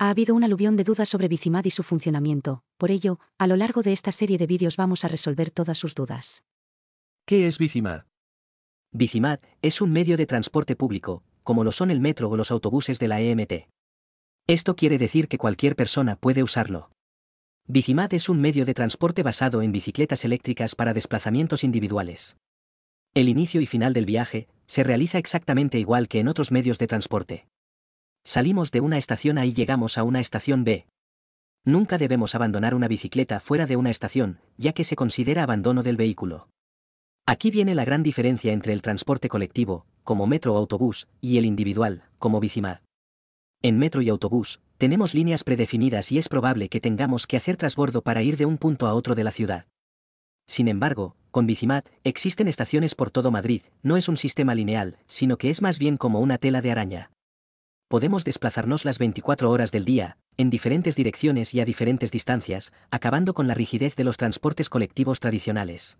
Ha habido un aluvión de dudas sobre Bicimad y su funcionamiento, por ello, a lo largo de esta serie de vídeos vamos a resolver todas sus dudas. ¿Qué es Bicimad? Bicimad es un medio de transporte público, como lo son el metro o los autobuses de la EMT. Esto quiere decir que cualquier persona puede usarlo. Bicimad es un medio de transporte basado en bicicletas eléctricas para desplazamientos individuales. El inicio y final del viaje se realiza exactamente igual que en otros medios de transporte. Salimos de una estación A y llegamos a una estación B. Nunca debemos abandonar una bicicleta fuera de una estación, ya que se considera abandono del vehículo. Aquí viene la gran diferencia entre el transporte colectivo, como metro o autobús, y el individual, como bicimad. En metro y autobús, tenemos líneas predefinidas y es probable que tengamos que hacer trasbordo para ir de un punto a otro de la ciudad. Sin embargo, con Bicimad, existen estaciones por todo Madrid, no es un sistema lineal, sino que es más bien como una tela de araña podemos desplazarnos las 24 horas del día, en diferentes direcciones y a diferentes distancias, acabando con la rigidez de los transportes colectivos tradicionales.